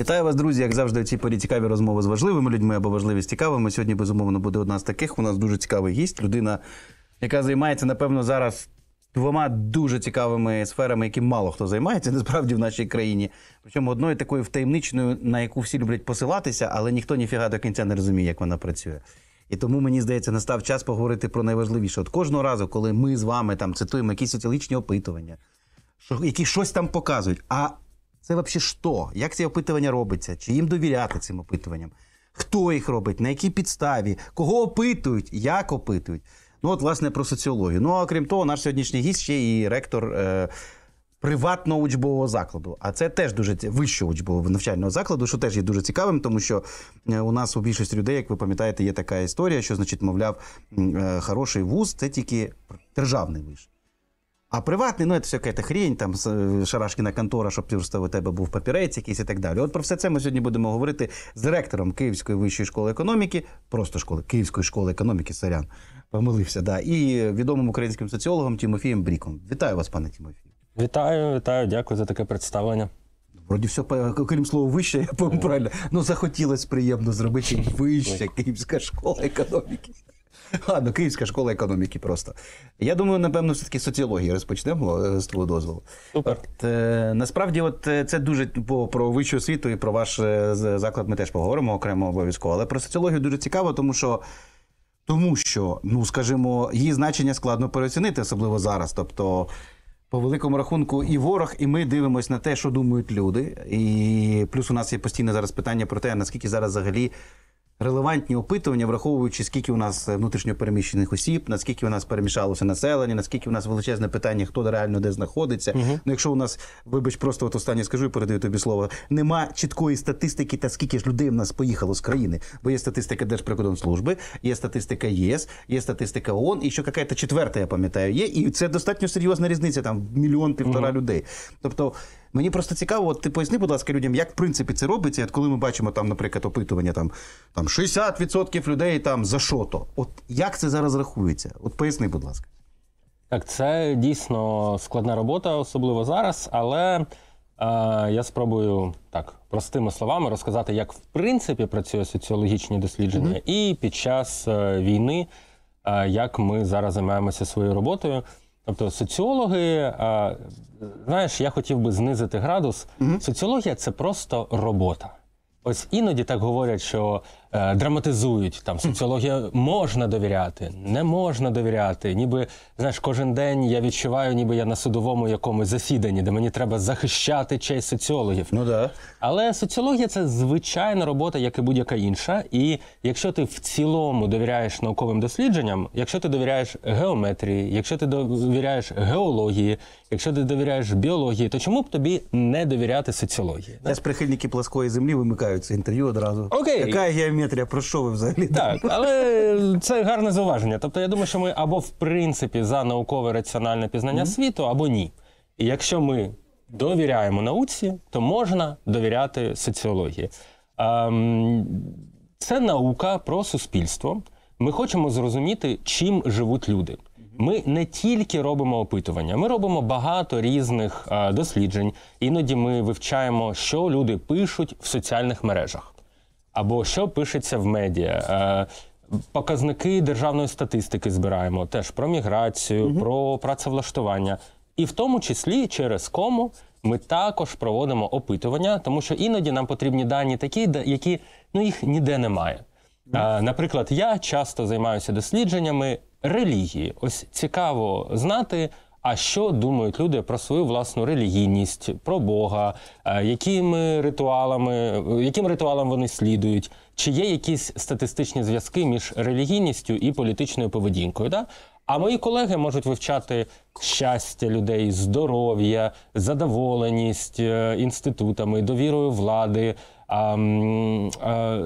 Вітаю вас, друзі, як завжди, у цій порі цікаві розмови з важливими людьми або важливі з цікавими. Сьогодні, безумовно, буде одна з таких. У нас дуже цікавий гість, людина, яка займається, напевно, зараз двома дуже цікавими сферами, які мало хто займається насправді в нашій країні. Причому одною такою втаємничною, на яку всі люблять посилатися, але ніхто ніфіга до кінця не розуміє, як вона працює. І тому мені здається, настав час поговорити про найважливіше. От кожного разу, коли ми з вами там цитуємо якісь соціологічні опитування, що які щось там показують. а це взагалі що? Як ці опитування робиться? Чи їм довіряти цим опитуванням? Хто їх робить, на якій підставі, кого опитують, як опитують? Ну, от, власне, про соціологію. Ну, а крім того, наш сьогоднішній гість ще і ректор е, приватного учбового закладу. А це теж дуже вищого учбового навчального закладу, що теж є дуже цікавим, тому що е, у нас у більшості людей, як ви пам'ятаєте, є така історія, що, значить, мовляв, е, хороший вуз це тільки державний виш. А приватний, ну це все якась хрінь, там е, Шарашкіна контора, щоб просто у тебе був папірець якийсь і так далі. От про все це ми сьогодні будемо говорити з ректором Київської вищої школи економіки, просто школи Київської школи економіки, сорян, помилився, да, і відомим українським соціологом Тімофієм Бріком. Вітаю вас, пане Тимофію. Вітаю, вітаю, дякую за таке представлення. Вроді все, крім слова, вище, я правильно. Ну захотілося приємно зробити вище київська школа економіки. Ладно, Київська школа економіки просто. Я думаю, напевно, все-таки соціології розпочнемо е, з твого дозволу. Супер. От, е, насправді, от е, це дуже по типу, про вищу освіту і про ваш е, заклад ми теж поговоримо окремо обов'язково. Але про соціологію дуже цікаво, тому що. Тому що, ну скажімо, її значення складно переоцінити, особливо зараз. Тобто, по великому рахунку, і ворог, і ми дивимося на те, що думають люди. І плюс у нас є постійне зараз питання про те, наскільки зараз взагалі релевантні опитування, враховуючи, скільки у нас е, внутрішньопереміщених осіб, наскільки у нас перемішалося населення, наскільки у нас величезне питання, хто реально де знаходиться. Угу. Ну, якщо у нас, вибач, просто от останнє скажу і передаю тобі слово. Нема чіткої статистики, та скільки ж людей в нас поїхало з країни, бо є статистика Держприкордонслужби, є статистика ЄС, є статистика ООН, і ще якась четверта, я пам'ятаю, є. І це достатньо серйозна різниця, там мільйон півтора угу. людей. Тобто. Мені просто цікаво, от ти поясни, будь ласка, людям, як в принципі це робиться. От коли ми бачимо там, наприклад, опитування там там 60% людей там за що то. От як це зараз рахується? От поясни, будь ласка. Так, це дійсно складна робота, особливо зараз, але. Е, я спробую так простими словами розказати, як в принципі працює соціологічні дослідження, mm-hmm. і під час е, війни, е, як ми зараз займаємося своєю роботою. Тобто соціологи, а, знаєш, я хотів би знизити градус. Соціологія це просто робота. Ось іноді так говорять, що Е, драматизують там соціологія можна довіряти, не можна довіряти. Ніби знаєш, кожен день я відчуваю, ніби я на судовому якомусь засіданні, де мені треба захищати честь соціологів. Ну да, але соціологія це звичайна робота, як і будь-яка інша. І якщо ти в цілому довіряєш науковим дослідженням, якщо ти довіряєш геометрії, якщо ти довіряєш геології, якщо ти довіряєш біології, то чому б тобі не довіряти соціології? Теж прихильники плоскої землі вимикаються інтерв'ю одразу. Окей, яка геометрія, про що ви взагалі? Так, але це гарне зауваження. Тобто, я думаю, що ми або в принципі за наукове раціональне пізнання світу, або ні. І якщо ми довіряємо науці, то можна довіряти соціології. Ем, це наука про суспільство. Ми хочемо зрозуміти, чим живуть люди. Ми не тільки робимо опитування, ми робимо багато різних е, досліджень. Іноді ми вивчаємо, що люди пишуть в соціальних мережах або що пишеться в медіа. Е, показники державної статистики збираємо теж про міграцію, угу. про працевлаштування, і в тому числі через кому ми також проводимо опитування, тому що іноді нам потрібні дані такі, які ну їх ніде немає. Е, наприклад, я часто займаюся дослідженнями релігії. Ось цікаво знати. А що думають люди про свою власну релігійність, про Бога, е, якими ритуалами, е, яким ритуалам вони слідують? Чи є якісь статистичні зв'язки між релігійністю і політичною поведінкою? Да? А мої колеги можуть вивчати щастя людей, здоров'я, задоволеність е, інститутами, довірою влади,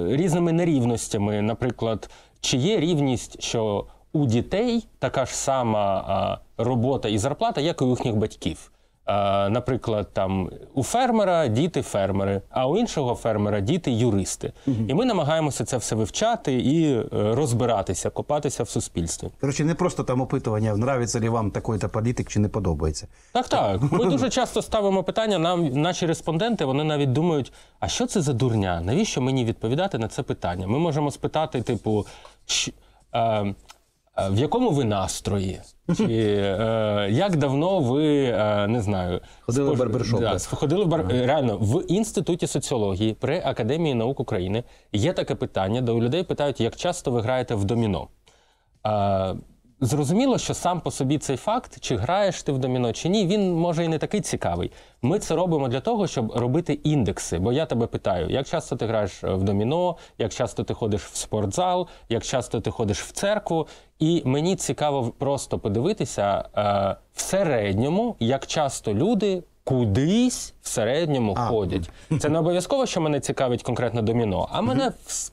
різними нерівностями. Наприклад, чи є рівність, що у дітей така ж сама? робота і зарплата, як і у їхніх батьків. Е, наприклад, там у фермера діти фермери, а у іншого фермера діти юристи. Угу. І ми намагаємося це все вивчати і е, розбиратися, копатися в суспільстві. Коротше, не просто там опитування, нравиться ли вам такий-то політик чи не подобається. Так, так. Ми дуже часто ставимо питання. Нам наші респонденти вони навіть думають, а що це за дурня? Навіщо мені відповідати на це питання? Ми можемо спитати, типу, Е, в якому ви настрої? Чи е, як давно ви е, не знаю, ходили спож... в барбершоп? Да, ходили в бар... ага. реально в інституті соціології при Академії наук України є таке питання, де у людей питають, як часто ви граєте в доміно. Е, Зрозуміло, що сам по собі цей факт, чи граєш ти в доміно, чи ні, він може і не такий цікавий. Ми це робимо для того, щоб робити індекси. Бо я тебе питаю, як часто ти граєш е, в доміно, як часто ти ходиш в спортзал, як часто ти ходиш в церкву. І мені цікаво просто подивитися е, в середньому, як часто люди. Кудись в середньому а. ходять. Це не обов'язково, що мене цікавить конкретно доміно, а мене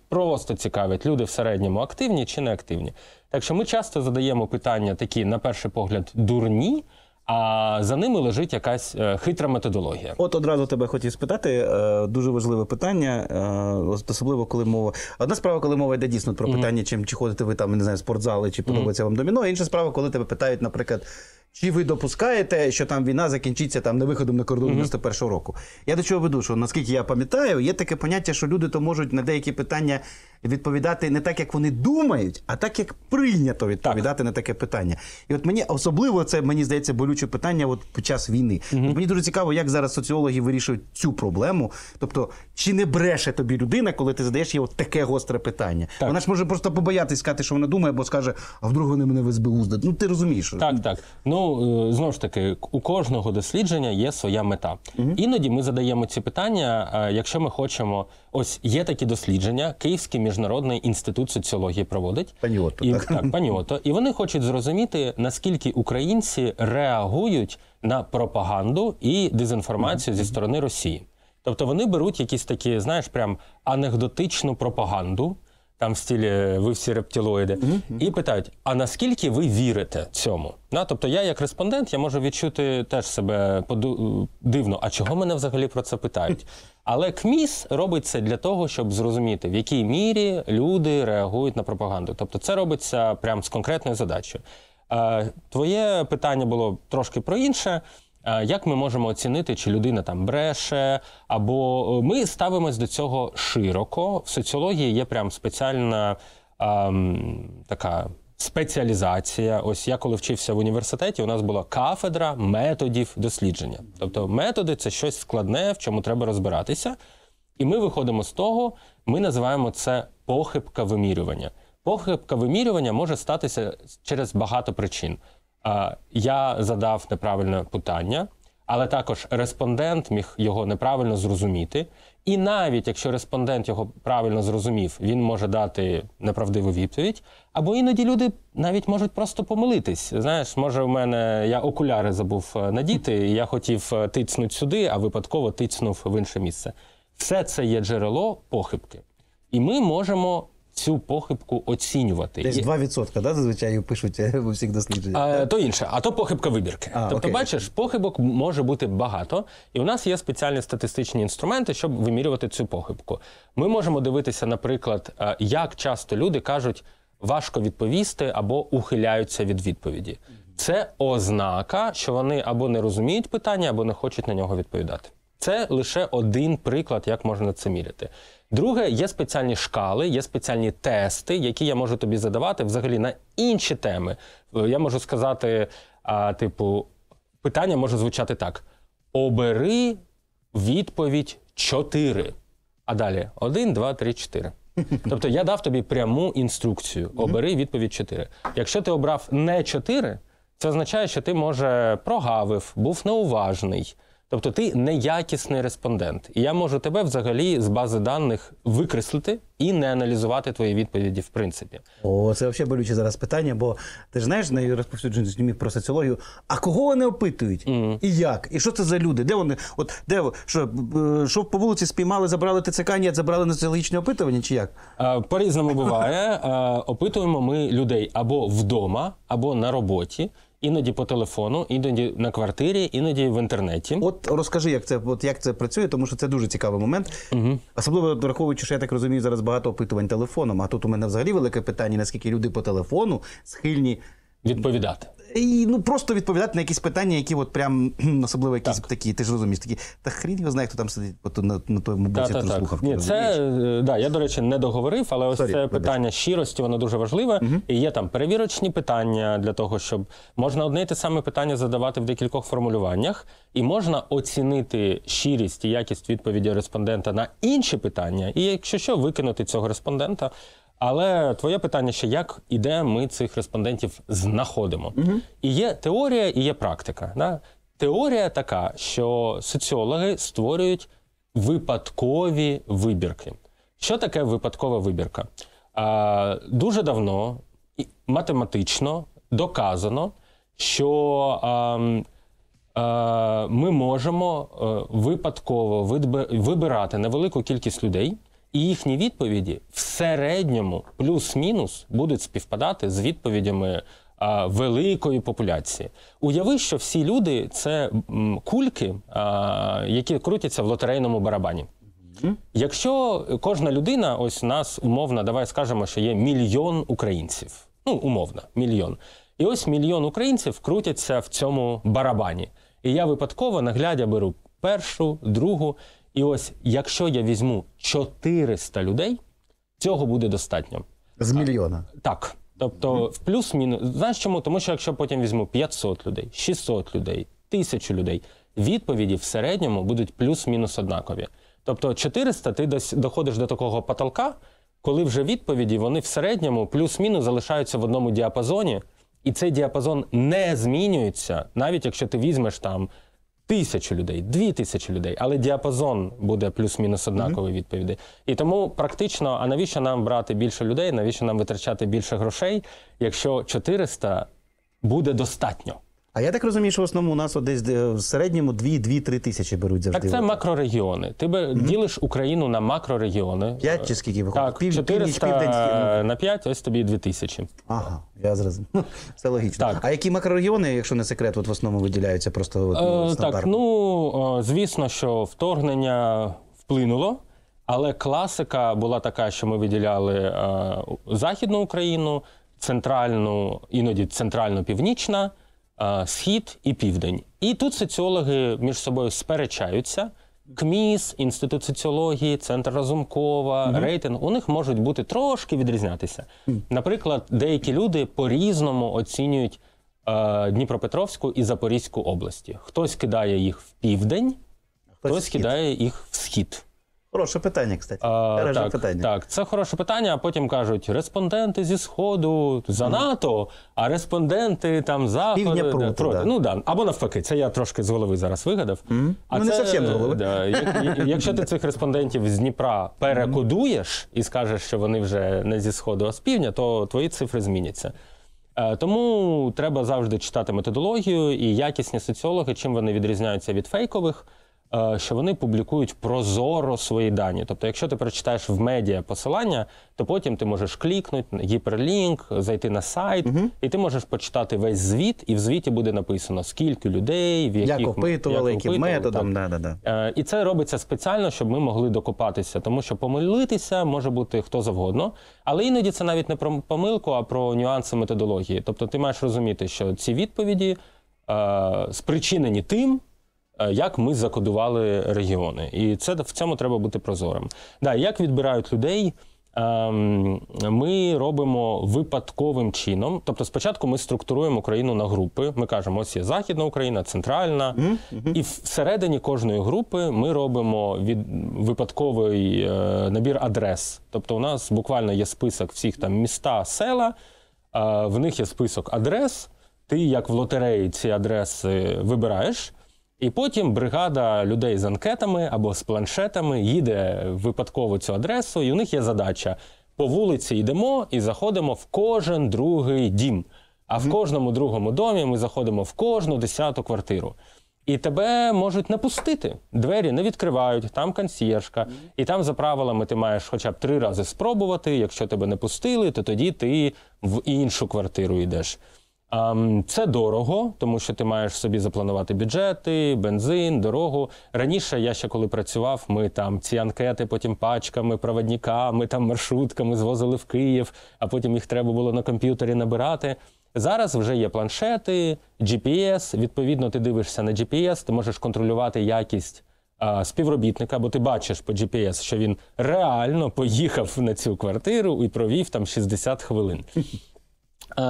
просто цікавить люди в середньому активні чи не активні. Так що ми часто задаємо питання такі, на перший погляд, дурні. А за ними лежить якась е, хитра методологія. От одразу тебе хотів спитати. Е, дуже важливе питання, е, особливо коли мова одна справа, коли мова йде дійсно про питання, чим чи ходите ви там не знаю, спортзали, чи подобається вам доміно. Інша справа, коли тебе питають, наприклад. Чи ви допускаєте, що там війна закінчиться там невиходом на кордон 91-го mm року? Я до чого веду, що наскільки я пам'ятаю, є таке поняття, що люди то можуть на деякі питання відповідати не так, як вони думають, а так, як прийнято відповідати так. на таке питання. І от мені особливо це мені здається болюче питання от під час війни. Угу. мені дуже цікаво, як зараз соціологи вирішують цю проблему. Тобто, чи не бреше тобі людина, коли ти задаєш їй от таке гостре питання? Так. Вона ж може просто побоятися, сказати, що вона думає, бо скаже, а вдруг вони мене в СБУ здадуть. Ну ти розумієш. Так, так. Ну е, знову ж таки, у кожного дослідження є своя мета. Угу. Іноді ми задаємо ці питання, е, якщо ми хочемо, ось є такі дослідження, київські міжнародний інститут соціології проводить пані Ото, і так, пані Ото. І вони хочуть зрозуміти, наскільки українці реагують на пропаганду і дезінформацію зі сторони Росії. Тобто вони беруть якісь такі, знаєш, прям анекдотичну пропаганду там в стилі ви всі рептилоїди, і питають: а наскільки ви вірите цьому? На, Тобто, я як респондент, я можу відчути теж себе дивно, а чого мене взагалі про це питають? Але КМІС робить це для того, щоб зрозуміти, в якій мірі люди реагують на пропаганду. Тобто, це робиться прямо з конкретною задачею. Е, твоє питання було трошки про інше. Е, як ми можемо оцінити, чи людина там бреше, або е, ми ставимось до цього широко. В соціології є прям спеціальна ем, така спеціалізація. Ось я коли вчився в університеті, у нас була кафедра методів дослідження. Тобто методи це щось складне, в чому треба розбиратися. І ми виходимо з того, ми називаємо це похибка вимірювання. Похибка вимірювання може статися через багато причин. Я задав неправильне питання, але також респондент міг його неправильно зрозуміти. І навіть якщо респондент його правильно зрозумів, він може дати неправдиву відповідь. Або іноді люди навіть можуть просто помилитись. Знаєш, може, в мене я окуляри забув е, надіти, і я хотів е, тицнути сюди, а випадково тицнув в інше місце. Все це є джерело похибки, і ми можемо цю похибку оцінювати. Десь 2%, да, зазвичай пишуть у е, всіх дослідженнях. То інше, а то похибка вибірки. А, тобто, окей. бачиш, похибок може бути багато, і у нас є спеціальні статистичні інструменти, щоб вимірювати цю похибку. Ми можемо дивитися, наприклад, як часто люди кажуть, важко відповісти або ухиляються від відповіді. Це ознака, що вони або не розуміють питання, або не хочуть на нього відповідати. Це лише один приклад, як можна це міряти. Друге, є спеціальні шкали, є спеціальні тести, які я можу тобі задавати взагалі на інші теми. Е, я можу сказати, а, типу, питання може звучати так: обери відповідь 4. А далі 1, 2, 3, 4. Тобто я дав тобі пряму інструкцію: обери відповідь 4. Якщо ти обрав не 4, це означає, що ти може прогавив, був неуважний. Тобто ти неякісний респондент. І я можу тебе взагалі з бази даних викреслити і не аналізувати твої відповіді, в принципі. О, це взагалі болюче зараз питання, бо ти ж знаєш, на розповсюдженість міф про соціологію. А кого вони опитують? Mm. І як? І що це за люди? Де вони? От де що е, що по вулиці спіймали, забрали ТЦК, ні, забрали на соціологічне опитування? Чи як? Е, по різному буває. Е, опитуємо ми людей або вдома, або на роботі. Іноді по телефону, іноді на квартирі, іноді в інтернеті. От розкажи, як це от як це працює, тому що це дуже цікавий момент, Угу. особливо враховуючи, що я так розумію, зараз багато опитувань телефоном. А тут у мене взагалі велике питання: наскільки люди по телефону схильні відповідати і ну просто відповідати на якісь питання, які от прям особливо якісь так. такі. Ти ж розумієш, такі та хрін його знає, хто там сидить, от на на тому боці та, та, слухав. Ні, це е, да, я до речі не договорив, але ось Sorry, це вибач. питання щирості, воно дуже важливе. Uh-huh. І є там перевірочні питання для того, щоб можна одне і те саме питання задавати в декількох формулюваннях, і можна оцінити щирість і якість відповіді респондента на інші питання, і якщо що, викинути цього респондента. Але твоє питання ще як і де ми цих респондентів знаходимо? Угу. І є теорія, і є практика. Да? Теорія така, що соціологи створюють випадкові вибірки. Що таке випадкова вибірка? А, Дуже давно математично доказано, що а, а, ми можемо е, випадково вибирати невелику кількість людей. І їхні відповіді в середньому плюс-мінус будуть співпадати з відповідями а, е, великої популяції. Уяви, що всі люди це м, кульки, а, е, які крутяться в лотерейному барабані. Якщо кожна людина, ось у нас умовно, давай скажемо, що є мільйон українців. Ну, умовно, мільйон. І ось мільйон українців крутяться в цьому барабані. І я випадково наглядя беру першу, другу. І ось якщо я візьму 400 людей, цього буде достатньо. З мільйона. Так. Тобто, в плюс-мінус. Знаєш чому? Тому що якщо потім візьму 500 людей, 600 людей, 1000 людей, відповіді в середньому будуть плюс-мінус однакові. Тобто 400 ти доходиш до такого потолка, коли вже відповіді вони в середньому плюс-мінус залишаються в одному діапазоні, і цей діапазон не змінюється, навіть якщо ти візьмеш там тисячу людей, дві тисячі людей, але діапазон буде плюс-мінус однаковий відповіді. І тому практично, а навіщо нам брати більше людей? Навіщо нам витрачати більше грошей, якщо 400 буде достатньо? А я так розумію, що в основному у нас десь е, в середньому 2-2-3 тисячі беруть завжди. Так це макрорегіони. Ти mm -hmm. ділиш Україну на макрорегіони. 5 чи скільки виходить? Так, Пів, 400 південь, ну, на 5, ось тобі 2 тисячі. Ага, я зрозумів. Це ну, логічно. Так. А які макрорегіони, якщо не секрет, от в основному виділяються просто от, е, ну, Так, ну е, звісно, що вторгнення вплинуло. Але класика була така, що ми виділяли е, Західну Україну, центральну, іноді центрально-північна. Е, схід і південь. І тут соціологи між собою сперечаються. КМІС, інститут соціології, центр Разумкова, mm -hmm. рейтинг у них можуть бути трошки відрізнятися. Наприклад, деякі люди по-різному оцінюють е, Дніпропетровську і Запорізьку області. Хтось кидає їх в південь, хтось, хтось кидає їх в схід. Хороше питання, кстати. так, питання. так, це хороше питання. а Потім кажуть: респонденти зі Сходу за НАТО, а респонденти там за Півдня проти. проти. Да. Ну да. Або навпаки, це я трошки з голови зараз вигадав. Mm. А ну, це, не зовсім з голови. Да, як, якщо ти цих респондентів з Дніпра перекодуєш і скажеш, що вони вже не зі Сходу, а з півдня, то твої цифри зміняться. Е, тому треба завжди читати методологію і якісні соціологи, чим вони відрізняються від фейкових. Е, що вони публікують прозоро свої дані. Тобто, якщо ти прочитаєш в медіа посилання, то потім ти можеш клікнути на гіперлінк, зайти на сайт, угу. і ти можеш почитати весь звіт, і в звіті буде написано, скільки людей, в яких як опитували, як яким методом. Да, да, да. І це робиться спеціально, щоб ми могли докопатися, тому що помилитися може бути хто завгодно, але іноді це навіть не про помилку, а про нюанси методології. Тобто, ти маєш розуміти, що ці відповіді е, спричинені тим. Е, як ми закодували регіони. І це в цьому треба бути прозорим. Да, Як відбирають людей? Ем, ми робимо випадковим чином. Тобто, спочатку ми структуруємо Україну на групи. Ми кажемо, ось є Західна Україна, центральна, mm -hmm. і всередині кожної групи ми робимо від випадковий е, набір адрес. Тобто, у нас буквально є список всіх там міста, села, в них є список адрес. Ти як в лотереї ці адреси вибираєш. І потім бригада людей з анкетами або з планшетами їде випадково цю адресу, і у них є задача: по вулиці йдемо і заходимо в кожен другий дім. А в кожному другому домі ми заходимо в кожну десяту квартиру. І тебе можуть не пустити. Двері не відкривають, там консьєржка. І там, за правилами, ти маєш хоча б три рази спробувати. Якщо тебе не пустили, то тоді ти в іншу квартиру йдеш. Ем, це дорого, тому що ти маєш собі запланувати бюджети, бензин, дорогу. Раніше я ще коли працював, ми там ці анкети, потім пачками, проводниками, там маршрутками звозили в Київ, а потім їх треба було на комп'ютері набирати. Зараз вже є планшети, GPS, Відповідно, ти дивишся на GPS, ти можеш контролювати якість а, співробітника, бо ти бачиш по GPS, що він реально поїхав на цю квартиру і провів там 60 хвилин. Е,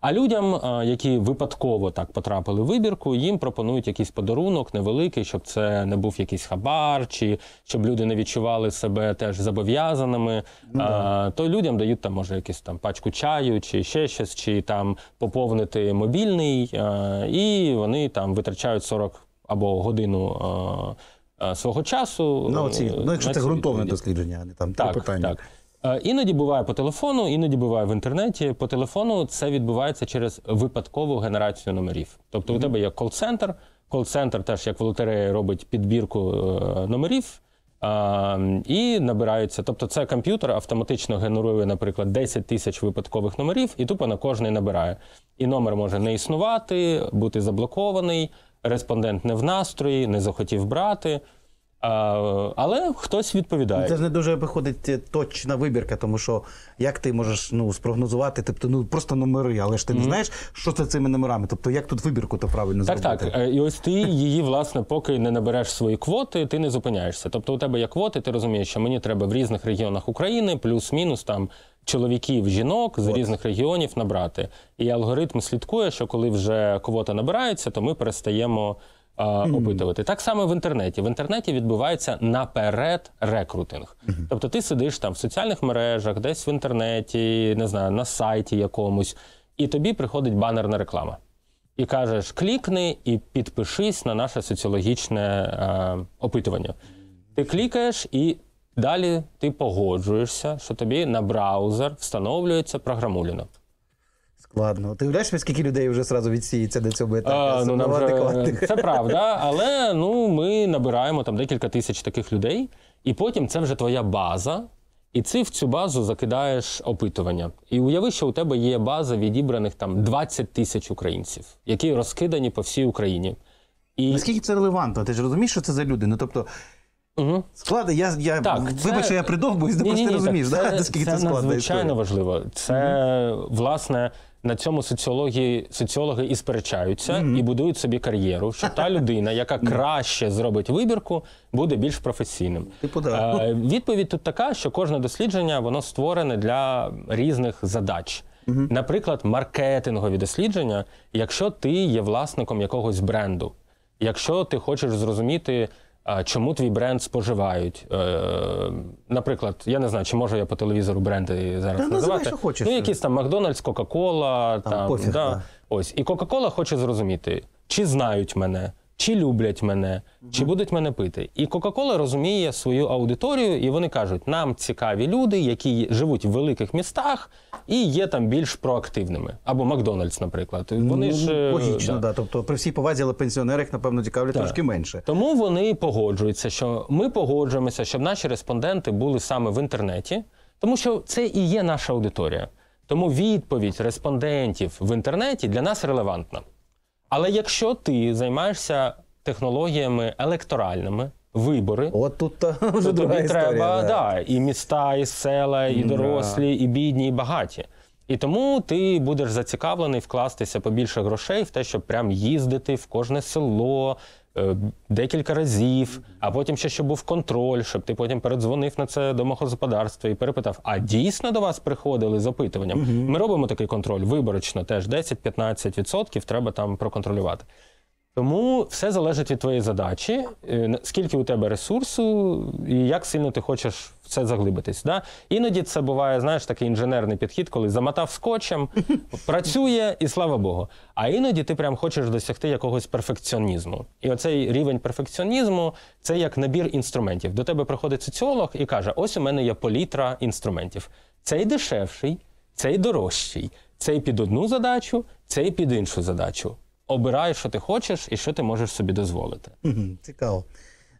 а людям, е, які випадково так потрапили в вибірку, їм пропонують якийсь подарунок невеликий, щоб це не був якийсь хабар, чи щоб люди не відчували себе теж зобов'язаними. Ну, е, да. То людям дають там, може, якісь там пачку чаю, чи ще щось, чи там поповнити мобільний, і вони там витрачають 40 або годину свого часу. На оці, ну, якщо на це грунтовне дослідження, а не там три питання. Так. Е, іноді буває по телефону, іноді буває в інтернеті. По телефону це відбувається через випадкову генерацію номерів. Тобто, mm -hmm. у тебе є кол-центр. Кол-центр теж як волонтери робить підбірку е, номерів і набирається. Тобто, це комп'ютер автоматично генерує, наприклад, 10 тисяч випадкових номерів, і тупо на кожний набирає. І номер може не існувати, бути заблокований, респондент не в настрої, не захотів брати. А, Але хтось відповідає. Це ж не дуже виходить е, точна вибірка, тому що як ти можеш ну спрогнозувати, тобто ну просто номери, але ж ти mm -hmm. не знаєш, що це цими номерами. Тобто, як тут вибірку то правильно так, зробити? Так, е, так. І ось ти її, власне, поки не набереш свої квоти, ти не зупиняєшся. Тобто, у тебе є квоти, ти розумієш, що мені треба в різних регіонах України, плюс-мінус там чоловіків, жінок з От. різних регіонів набрати. І алгоритм слідкує, що коли вже квота набирається, то ми перестаємо е, опитувати. Так само в інтернеті. В інтернеті відбувається наперед рекрутинг. Тобто ти сидиш там в соціальних мережах, десь в інтернеті, не знаю, на сайті якомусь, і тобі приходить банерна реклама. І кажеш, клікни і підпишись на наше соціологічне е, опитування. Ти клікаєш і далі ти погоджуєшся, що тобі на браузер встановлюється програмуліна. Ладно, Ти уявляєш, скільки людей вже зразу відсіється до цього етапу? ну, вже... Це правда, але ну, ми набираємо там декілька тисяч таких людей, і потім це вже твоя база. І ти в цю базу закидаєш опитування. І уяви, що у тебе є база відібраних там 20 тисяч українців, які розкидані по всій Україні. І... Наскільки це релевантно? Ти ж розумієш, що це за люди? Ну тобто. Угу. Склади, я я так, вибач, що я придовбуюсь, просто не розумієш, так, да? Це, наскільки це, це складно. Це надзвичайно важливо. Це, угу. власне, на цьому соціології соціологи і сперечаються, mm -hmm. і будують собі кар'єру, що та людина, яка краще зробить вибірку, буде більш професійним. Типу, да. Е, відповідь тут така, що кожне дослідження воно створене для різних задач. Mm -hmm. Наприклад, маркетингові дослідження, якщо ти є власником якогось бренду, якщо ти хочеш зрозуміти, чому твій бренд споживають. Е, наприклад, я не знаю, чи можу я по телевізору бренди зараз Та, називати. що хочеш. Ну, якісь там Макдональдс, Кока-Кола, там, там пофіг, Да. ось. І Кока-Кола хоче зрозуміти, чи знають мене чи люблять мене, чи будуть мене пити. І Кока-Кола розуміє свою аудиторію, і вони кажуть, нам цікаві люди, які живуть в великих містах і є там більш проактивними. Або Макдональдс, наприклад. Ну, вони ну, ж е, логічно, да. да. Тобто, при всій повазі, але пенсіонерах, напевно, цікавлять да. трошки менше. Тому вони погоджуються, що ми погоджуємося, щоб наші респонденти були саме в інтернеті, тому що це і є наша аудиторія. Тому відповідь респондентів в інтернеті для нас релевантна. Але якщо ти займаєшся технологіями електоральними, вибори, от тут то вже тобі історія, треба да. Да, і міста, і села, і дорослі, да. і бідні, і багаті. І тому ти будеш зацікавлений вкластися побільше грошей в те, щоб прям їздити в кожне село, Е, декілька разів, а потім ще щоб був контроль, щоб ти потім передзвонив на це домогосподарство і перепитав: а дійсно до вас приходили з опитуванням? Угу. Ми робимо такий контроль виборочно, теж 10-15% треба там проконтролювати. Тому все залежить від твоєї задачі, е, скільки у тебе ресурсу, і як сильно ти хочеш в це заглибитись. Да? Іноді це буває, знаєш, такий інженерний підхід, коли замотав скотчем, працює і слава Богу. А іноді ти прям хочеш досягти якогось перфекціонізму. І оцей рівень перфекціонізму це як набір інструментів. До тебе приходить соціолог і каже: Ось у мене є політра інструментів. Цей дешевший, цей дорожчий, цей під одну задачу, цей під іншу задачу обирай, що ти хочеш і що ти можеш собі дозволити. Цікаво.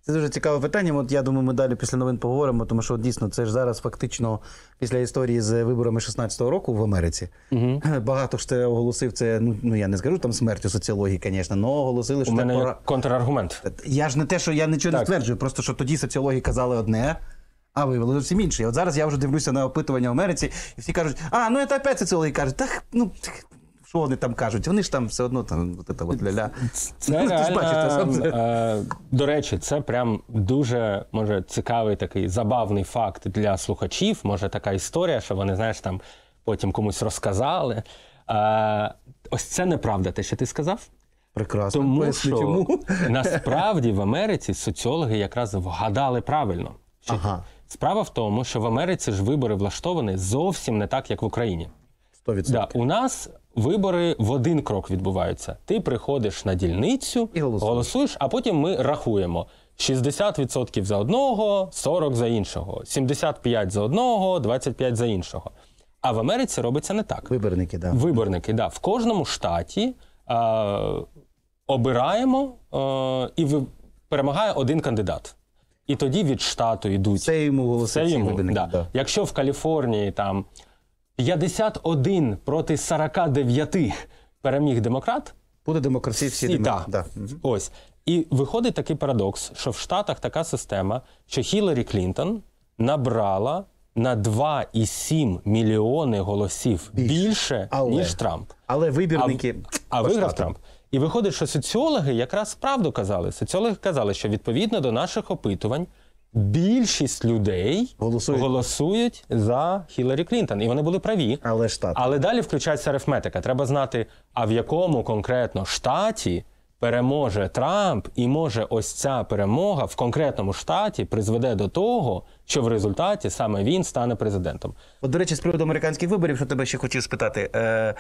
Це дуже цікаве питання. От я думаю, ми далі після новин поговоримо, тому що дійсно це ж зараз фактично після історії з виборами 16-го року в Америці. Угу. Багато ж оголосив це. Ну ну я не скажу там смертю соціології, звісно, але оголосили, що У мене пора... контраргумент. Я ж не те, що я нічого так. не стверджую, просто що тоді соціологи казали одне. А виявили зовсім інше. І От зараз я вже дивлюся на опитування в Америці, і всі кажуть, а ну це опять соціологи кажуть, так ну що вони там кажуть? Вони ж там все одно там от це от ля-ля. Це ну, реально, ем, е, До речі, це прям дуже може цікавий такий забавний факт для слухачів. Може, така історія, що вони, знаєш, там потім комусь розказали. Е, ось це неправда, те, що ти сказав. Прекрасно. Тому що чому. насправді в Америці соціологи якраз вгадали правильно. Ага. Справа в тому, що в Америці ж вибори влаштовані зовсім не так, як в Україні. 100%. Да, У нас Вибори в один крок відбуваються. Ти приходиш на дільницю, І голосуєш. голосуєш, а потім ми рахуємо 60% за одного, 40 за іншого, 75 за одного, 25 за іншого. А в Америці робиться не так. Виборники, да. Виборники, да. В кожному штаті е, обираємо е, і ви, перемагає один кандидат. І тоді від штату йдуть. Це йому голоси. Це йому, да. Да. Якщо в Каліфорнії там. 51 проти 49 переміг демократ. Буде демократія всі і, демократ. Да. Да. Ось. І виходить такий парадокс, що в Штатах така система, що Хіларі Клінтон набрала на 2,7 мільйони голосів більше, більше але, ніж Трамп. Але вибірники а, а виграв Трамп. І виходить, що соціологи якраз правду казали. Соціологи казали, що відповідно до наших опитувань більшість людей голосують, голосують за Хіларі Клінтон, і вони були праві. Але штат. Але далі включається арифметика. Треба знати, а в якому конкретно штаті переможе Трамп, і може ось ця перемога в конкретному штаті призведе до того, що в результаті саме він стане президентом. От, до речі, з приводу американських виборів, що тебе ще хотів спитати. Е...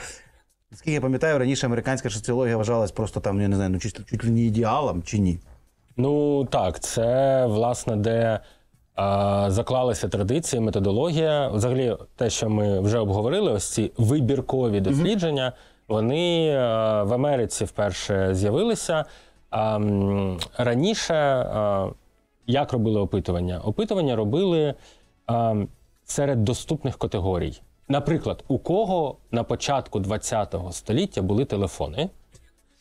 Наскільки я пам'ятаю, раніше американська соціологія вважалась просто там, я не знаю, ну чи чуть ли не ідеалом чи ні. Ну так, це власне де а, заклалися традиції, методологія. Взагалі, те, що ми вже обговорили, ось ці вибіркові дослідження, вони а, в Америці вперше з'явилися. А, Раніше а, як робили опитування? Опитування робили а, серед доступних категорій. Наприклад, у кого на початку ХХ століття були телефони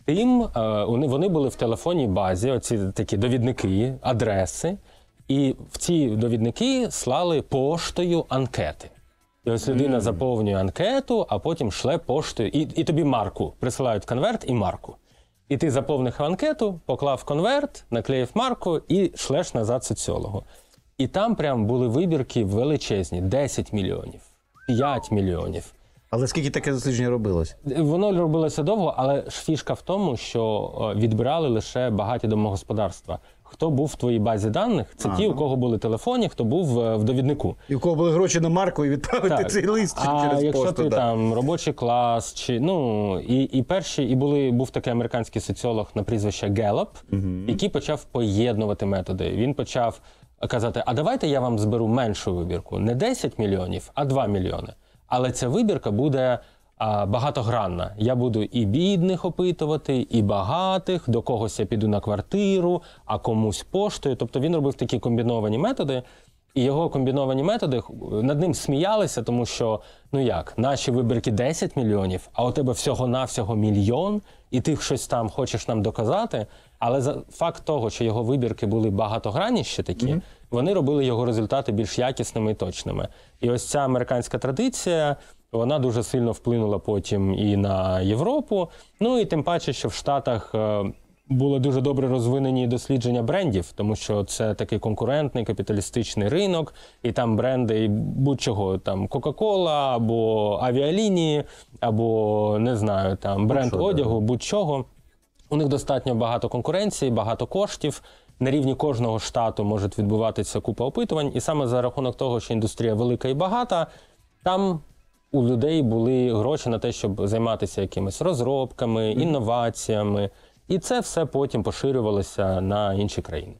тим е, вони були в телефонній базі, оці такі довідники, адреси, і в ці довідники слали поштою анкети. І ось людина mm. заповнює анкету, а потім шле поштою. І і тобі марку присилають конверт і марку. І ти заповнив анкету, поклав конверт, наклеїв марку і шлеш назад соціологу. І там прям були вибірки величезні: 10 мільйонів, 5 мільйонів. Але скільки таке дослідження робилось? Воно робилося довго, але ж фішка в тому, що е, відбирали лише багаті домогосподарства. Хто був в твоїй базі даних? Це ага. ті, у кого були телефоні, хто був е, в довіднику, і у кого були гроші на марку і відправити так. цей лист а через якщо посту, ти да. там робочий клас, чи ну і і перші, і були був такий американський соціолог на прізвище Геллоп, угу. який почав поєднувати методи. Він почав казати: а давайте я вам зберу меншу вибірку, не 10 мільйонів, а 2 мільйони. Але ця вибірка буде а, багатогранна. Я буду і бідних опитувати, і багатих. До когось я піду на квартиру, а комусь поштою. Тобто він робив такі комбіновані методи, і його комбіновані методи е, над ним сміялися, тому що ну як, наші вибірки 10 мільйонів, а у тебе всього-навсього мільйон, і ти щось там хочеш нам доказати. Але за факт того, що його вибірки були багатогранніші такі. Mm -hmm вони робили його результати більш якісними і точними. І ось ця американська традиція. Вона дуже сильно вплинула потім і на Європу. Ну і тим паче, що в Штатах е, були дуже добре розвинені дослідження брендів, тому що це такий конкурентний капіталістичний ринок, і там бренди будь-чого там Кока-Кола або авіалінії, або не знаю, там бренд одягу, будь-чого. У них достатньо багато конкуренції, багато коштів на рівні кожного штату можуть відбуватися купа опитувань, і саме за рахунок того, що індустрія велика і багата, там у людей були гроші на те, щоб займатися якимись розробками, інноваціями, і це все потім поширювалося на інші країни.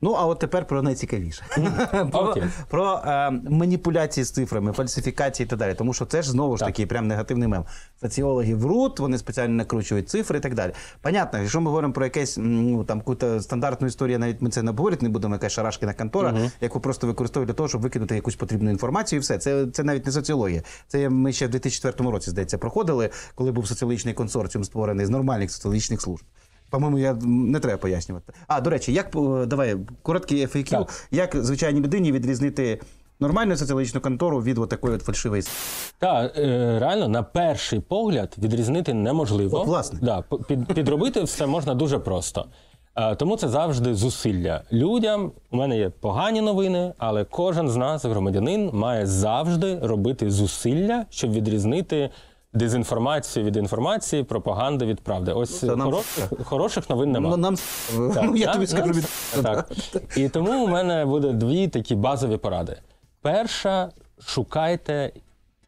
Ну, а от тепер про найцікавіше. про okay. про е, маніпуляції з цифрами, фальсифікації і так далі. Тому що це ж знову ж таки прям негативний мем. Соціологи врут, вони спеціально накручують цифри і так далі. Понятно, якщо ми говоримо про якесь ну, там якусь стандартну історію, навіть ми це не обговорити не будемо, якась шарашкіна контора, mm -hmm. яку просто використовують для того, щоб викинути якусь потрібну інформацію, і все. Це це навіть не соціологія. Це ми ще в 2004 році, здається, проходили, коли був соціологічний консорціум створений з нормальних соціологічних служб. По-моєму, я не треба пояснювати. А, до речі, як давай короткий FAQ. Так. Як звичайній людині відрізнити нормальну соціологічну контору від такої от фальшивої? Так, е, реально, на перший погляд, відрізнити неможливо. От, власне. Да, під, Підробити все можна дуже просто. Е, тому це завжди зусилля. Людям у мене є погані новини, але кожен з нас, громадянин, має завжди робити зусилля, щоб відрізнити Дезінформацію від інформації, пропаганда від правди. Ось Та хороших нам... хороших новин немає. Ну, нам... ну, я тобі скажу від так. І тому у мене буде дві такі базові поради. Перша шукайте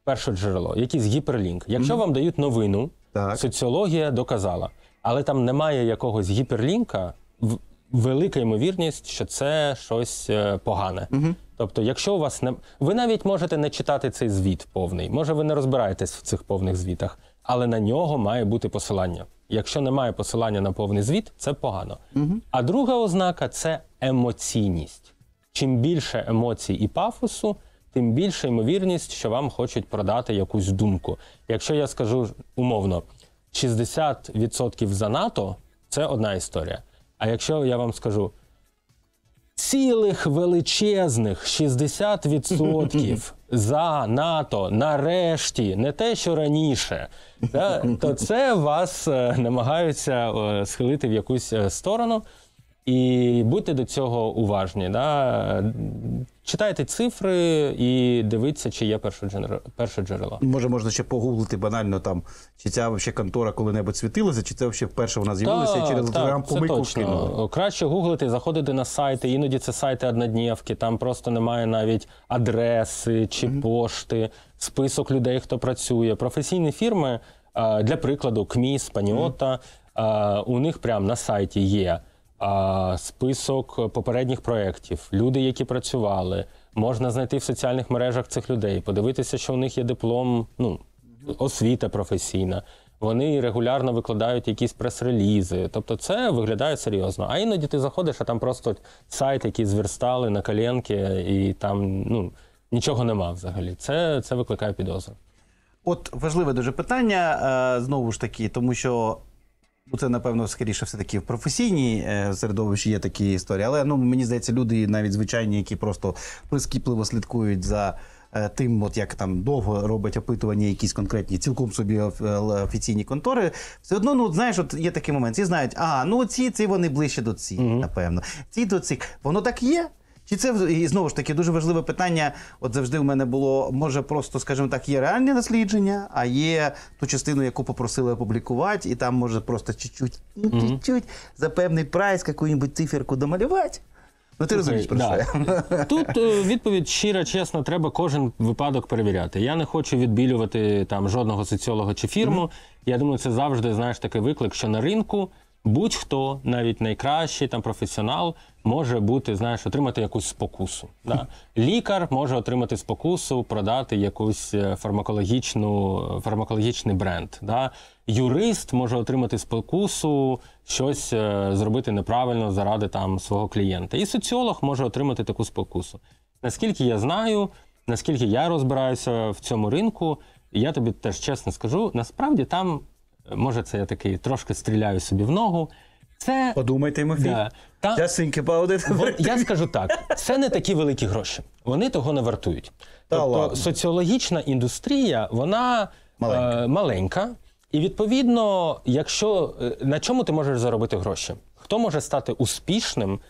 перше джерело, якийсь гіперлінк. Якщо mm. вам дають новину, так. соціологія доказала, але там немає якогось гіперлінка велика ймовірність, що це щось е, погане. Угу. Тобто, якщо у вас не ви навіть можете не читати цей звіт повний, може ви не розбираєтесь в цих повних звітах, але на нього має бути посилання. Якщо немає посилання на повний звіт, це погано. Угу. А друга ознака це емоційність. Чим більше емоцій і пафосу, тим більше ймовірність, що вам хочуть продати якусь думку. Якщо я скажу умовно, 60% за НАТО це одна історія. А якщо я вам скажу цілих величезних 60% за НАТО нарешті, не те, що раніше, да, то це вас е, намагаються е, схилити в якусь е, сторону. І будьте до цього уважні. Да? Читайте цифри і дивіться, чи є перше джерело. Може, можна ще погуглити банально там, чи ця взагалі контора коли-небудь світилася, чи це взагалі вперше вона з'явилася і через телеграм помилку вкинули. Краще гуглити, заходити на сайти. Іноді це сайти одноднівки, там просто немає навіть адреси чи mm -hmm. пошти, список людей, хто працює. Професійні фірми, для прикладу, КМІС, Паніота, mm -hmm. у них прямо на сайті є список попередніх проєктів, люди, які працювали, можна знайти в соціальних мережах цих людей, подивитися, що у них є диплом, ну освіта професійна. Вони регулярно викладають якісь прес-релізи, тобто це виглядає серйозно. А іноді ти заходиш, а там просто сайт, який зверстали на коленки, і там ну нічого нема взагалі. Це це викликає підозру. От важливе дуже питання е, знову ж таки, тому що Ну, це напевно скоріше все таки в професійній е, середовищі є такі історії. Але ну мені здається, люди навіть звичайні, які просто прискіпливо слідкують за. Е, тим, от як там довго робить опитування, якісь конкретні, цілком собі е, офіційні контори, все одно, ну знаєш, от є такий момент. Ці знають, а ну ці ці вони ближче до ці, mm напевно. Ці до цих. Воно так є, чи це і знову ж таки дуже важливе питання? От завжди в мене було може просто, скажімо так, є реальні дослідження, а є ту частину, яку попросили опублікувати, і там може просто чуть-чуть ну, mm -hmm. чуть-чуть за певний прайс яку-небудь циферку домалювати. Ну, ти розумієш про що Тут е, відповідь щира, чесно, треба кожен випадок перевіряти. Я не хочу відбілювати там жодного соціолога чи фірму. Mm -hmm. Я думаю, це завжди знаєш такий виклик, що на ринку будь-хто, навіть найкращий там професіонал, може бути, знаєш, отримати якусь спокусу. Да? Лікар може отримати спокусу, продати якусь е, фармакологічну, фармакологічний бренд. Да? Юрист може отримати спокусу, щось е, зробити неправильно заради там свого клієнта. І соціолог може отримати таку спокусу. Наскільки я знаю, наскільки я розбираюся в цьому ринку, я тобі теж чесно скажу, насправді там Може, це я такий трошки стріляю собі в ногу. Це подумайте Мофій. Да. Та я синьки Бо, Я скажу так: це не такі великі гроші. Вони того не вартують. Та тобто ладно. соціологічна індустрія, вона е, маленька. Е, маленька, і відповідно, якщо е, на чому ти можеш заробити гроші, хто може стати успішним?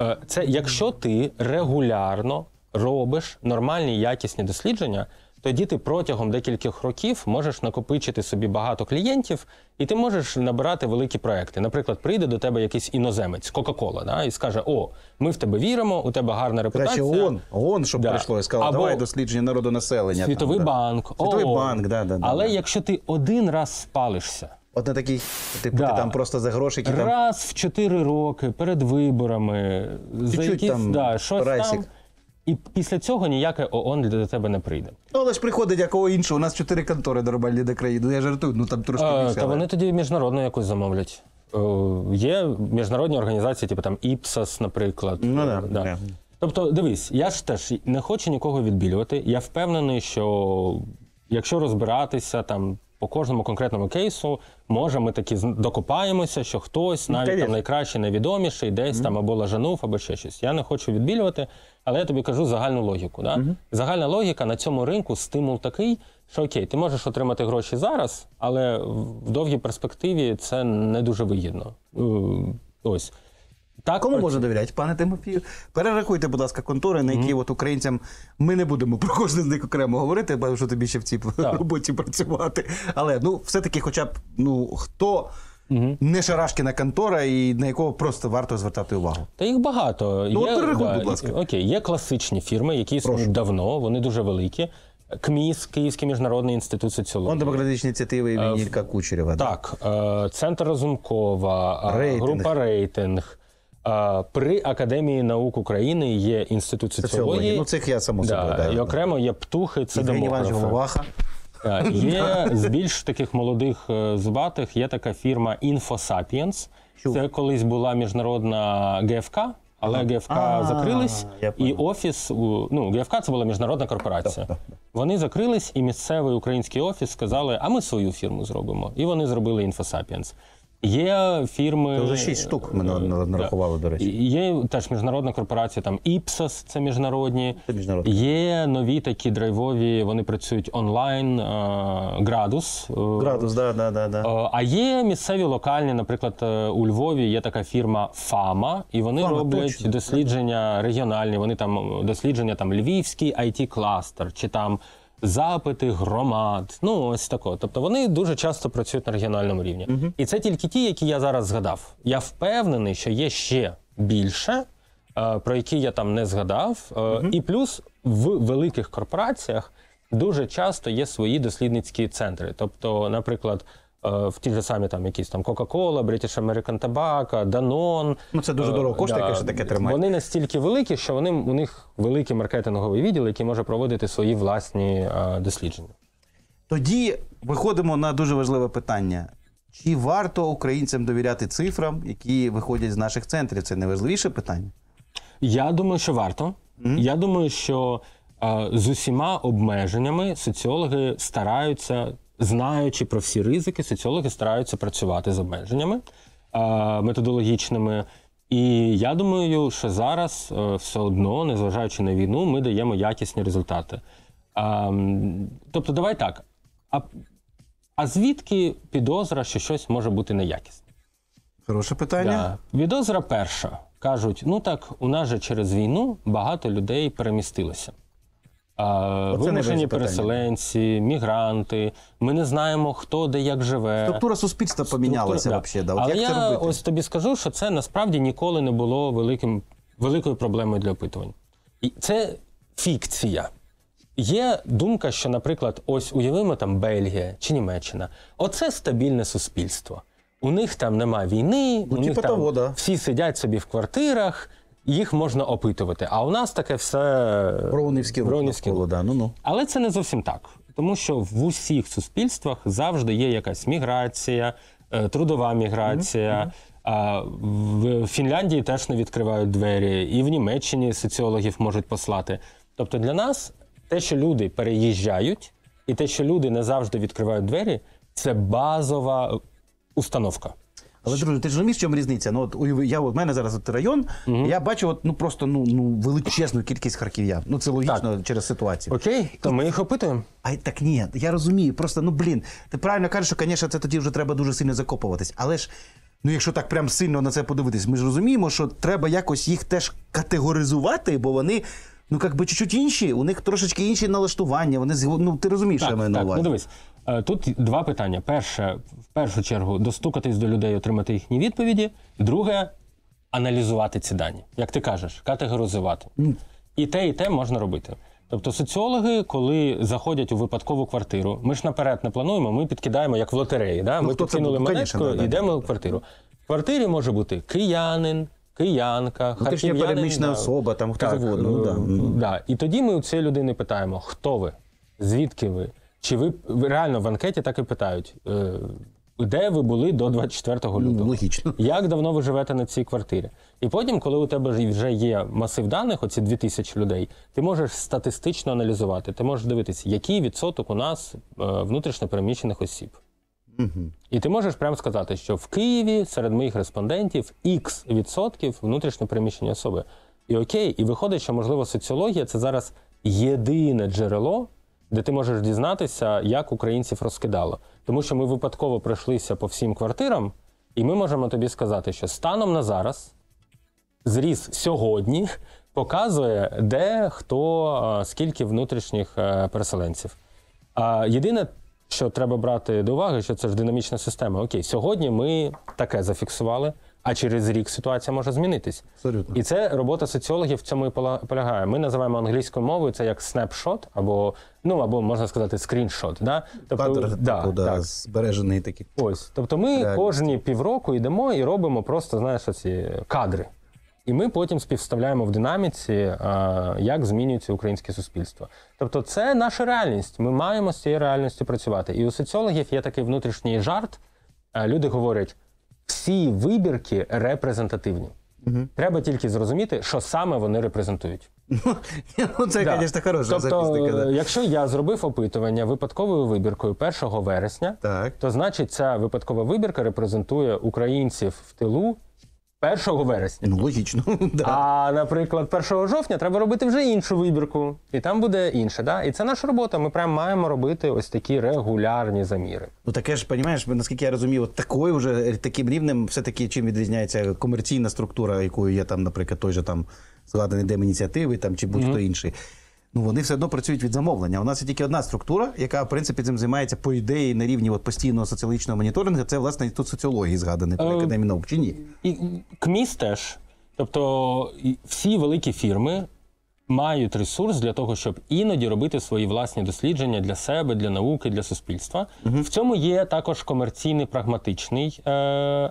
Е, це якщо ти регулярно робиш нормальні якісні дослідження. Тоді ти протягом декількох років можеш накопичити собі багато клієнтів, і ти можеш набирати великі проекти. Наприклад, прийде до тебе якийсь іноземець, Кока-Кола, да, і скаже: О, ми в тебе віримо, у тебе гарна репутація. Краще ООН, ООН, щоб да. прийшло і сказало, Або давай дослідження народонаселення. Світовий там, банк, да. Світовий ООН. банк, да, да, але да. якщо ти один раз спалишся. От на такій типу да. ти там просто за гроші які раз там... в чотири роки перед виборами, Чуть-чуть за якісь там да, щось райсік. там. І після цього ніяке ООН до тебе не прийде. Ну, але ж приходить якого іншого. У нас чотири контори нормальні до країни. Ну, я жартую, ну там трошки більше. Та вони тоді міжнародну якусь замовлять. Є міжнародні організації, типу там ІПСАС, наприклад. Ну да, е, да. да. Тобто, дивись, я ж теж не хочу нікого відбілювати. Я впевнений, що якщо розбиратися там по кожному конкретному кейсу може ми такі докопаємося, що хтось ну, навіть там найкращий, найвідоміший, десь mm -hmm. там або лажанув, або ще щось. Я не хочу відбілювати, але я тобі кажу загальну логіку. Да? Mm -hmm. Загальна логіка на цьому ринку стимул такий, що окей, ти можеш отримати гроші зараз, але в довгій перспективі це не дуже вигідно. Е, ось. Так, Кому можна довіряти, пане Тимофію? Перерахуйте, будь ласка, контори, на які от українцям ми не будемо про кожну з них окремо говорити, бо що тобі ще в цій так. роботі працювати. Але ну, все-таки, хоча б ну хто угу. не шарашкіна контора, і на якого просто варто звертати увагу. Та їх багато. Ну, є, от да, будь ласка. Окей, є класичні фірми, які існують давно, вони дуже великі. КМІС, Київський міжнародний інститут соціології. Он демократичні ініціативи імені е, Ілька Кучерєва. Так, так. Е, Центр Розумкова, е, Рейтинг. група рейтинг. При Академії наук України є інститут соціології. Ну, цих я само собою. Да, і окремо є птухи, це демографи. Головаха. Е, є з більш таких молодих е, збатих, є така фірма InfoSapiens. Це колись була міжнародна ГФК, але ГФК закрились, і офіс ну ГФК це була міжнародна корпорація. Вони закрились, і місцевий український офіс сказали: а ми свою фірму зробимо. І вони зробили InfoSapiens. Є фірми. Це вже шість штук ми нарахували, до речі. Є теж міжнародна корпорація, там іПСОС це міжнародні. Це міжнародні. Є нові такі драйвові, вони працюють онлайн, градус. Е, градус, е, да, да, да, да. Е, а є місцеві локальні, наприклад, у Львові є така фірма Фама, і вони Фама, роблять точно. дослідження регіональні. Вони там дослідження там львівський it кластер чи там запити громад. Ну ось такого, Тобто вони дуже часто працюють на регіональному рівні, угу. і це тільки ті, які я зараз згадав. Я впевнений, що є ще більше. Е, про які я там не згадав, угу. і плюс в великих корпораціях дуже часто є свої дослідницькі центри. Тобто, наприклад, Е, в ті ж самі там якісь там Coca-Cola, British American Tobacco, Danone. Ну це дуже е, дорого коштує, що таке тримає. Вони настільки великі, що вони у них великий маркетинговий відділ, який може проводити свої власні е, дослідження. Тоді виходимо на дуже важливе питання. Чи варто українцям довіряти цифрам, які виходять з наших центрів? Це найважливіше питання? Я думаю, що варто. Mm-hmm. Я думаю, що е, з усіма обмеженнями соціологи стараються знаючи про всі ризики, соціологи стараються працювати з обмеженнями е, методологічними. І я думаю, що зараз е, все одно, незважаючи на війну, ми даємо якісні результати. А, ем, Тобто, давай так. А а звідки підозра, що щось може бути неякісне? Хороше питання. Да. Підозра перша. Кажуть: ну так, у нас же через війну багато людей перемістилося. Вимушені переселенці, мігранти. Ми не знаємо, хто де як живе. Структура суспільства помінялася взагалі. Да. Але як це я робити? ось тобі скажу, що це насправді ніколи не було великим, великою проблемою для опитувань. І Це фікція. Є думка, що, наприклад, ось уявимо там Бельгія чи Німеччина. Оце стабільне суспільство. У них там немає війни, ну, у них типу там всі сидять собі в квартирах їх можна опитувати. А у нас таке все Броунівські Броунівські руки. да, ну ну. Але це не зовсім так, тому що в усіх суспільствах завжди є якась міграція, е, трудова міграція. Mm -hmm. А В Фінляндії теж не відкривають двері, і в Німеччині соціологів можуть послати. Тобто для нас те, що люди переїжджають, і те, що люди не завжди відкривають двері, це базова установка. Але друже, ти ж розумієш, в чому різниця? Ну от у я в мене зараз от район. Угу. Я бачу, от ну просто ну ну величезну кількість харків'ян. Ну це логічно так. через ситуацію. Окей, то ми їх опитуємо. А так ні, я розумію. Просто ну блін, ти правильно кажеш, що звісно, це тоді вже треба дуже сильно закопуватись. Але ж ну, якщо так прям сильно на це подивитись, ми ж розуміємо, що треба якось їх теж категоризувати, бо вони. Ну, як би чуть-чуть інші, у них трошечки інші налаштування. Вони ну, ти розумієш, так, що я маю на ну, увазі. Ну дивись, е, тут два питання. Перше, першу чергу достукатись до людей, отримати їхні відповіді. Друге аналізувати ці дані, як ти кажеш, категоризувати. І те, і те можна робити. Тобто соціологи, коли заходять у випадкову квартиру, ми ж наперед не плануємо, ми підкидаємо як в лотереї. Да? Ну, ми ну, підкинули монетку, да, йдемо да, в квартиру. В квартирі може бути киянин, киянка, ну, харків'янин. Ти ж перемічна да. особа, там хто так, Ну, да. Ну, да. І тоді ми у цієї людини питаємо, хто ви, звідки ви? Чи ви реально в анкеті так і питають? Е, де ви були до 24 ну, лютого. Логічно. Як давно ви живете на цій квартирі? І потім, коли у тебе вже є масив даних, оці тисячі людей, ти можеш статистично аналізувати, ти можеш дивитися, який відсоток у нас е, внутрішньопереміщених осіб. Угу. І ти можеш прямо сказати, що в Києві серед моїх респондентів X відсотків внутрішньо особи. І окей, і виходить, що можливо соціологія це зараз єдине джерело де ти можеш дізнатися, як українців розкидало. Тому що ми випадково пройшлися по всім квартирам, і ми можемо тобі сказати, що станом на зараз зріс сьогодні показує, де хто, скільки внутрішніх е, переселенців. А єдине, що треба брати до уваги, що це ж динамічна система. Окей, сьогодні ми таке зафіксували. А через рік ситуація може змінитись. Абсолютно. І це робота соціологів в цьому і полягає. Ми називаємо англійською мовою це як снапшот, або ну або можна сказати скріншот. Да? Тобто, Патер, да, типу, да, так. збережений такий. Ось. Тобто ми Реально. кожні півроку йдемо і робимо просто знаєш ці кадри. І ми потім співставляємо в динаміці, е, як змінюється українське суспільство. Тобто, це наша реальність. Ми маємо з цією реальністю працювати. І у соціологів є такий внутрішній жарт. Е, люди говорять всі вибірки репрезентативні. Угу. Треба тільки зрозуміти, що саме вони репрезентують. Ну, ну Це, да. звісно, хороша тобто, записника. Да. Якщо я зробив опитування випадковою вибіркою 1 вересня, так. то значить ця випадкова вибірка репрезентує українців в тилу 1 вересня. Ну, логічно. да. А, наприклад, 1 жовтня треба робити вже іншу вибірку, і там буде інше. Да? І це наша робота. Ми прямо маємо робити ось такі регулярні заміри. Ну таке ж, розумієш, наскільки я розумію, от такою вже е, таким рівнем, все-таки чим відрізняється комерційна структура, якою є там, наприклад, той же там складений Дем ініціативи там чи будь-хто mm -hmm. інший ну вони все одно працюють від замовлення. У нас є тільки одна структура, яка в принципі цим займається по ідеї на рівні от, постійного соціологічного моніторингу. Це власне інститут соціології згаданий при е, академії наук чи ні? І КМІС теж, тобто всі великі фірми. Мають ресурс для того, щоб іноді робити свої власні дослідження для себе, для науки, для суспільства. Угу. В цьому є також комерційний прагматичний е,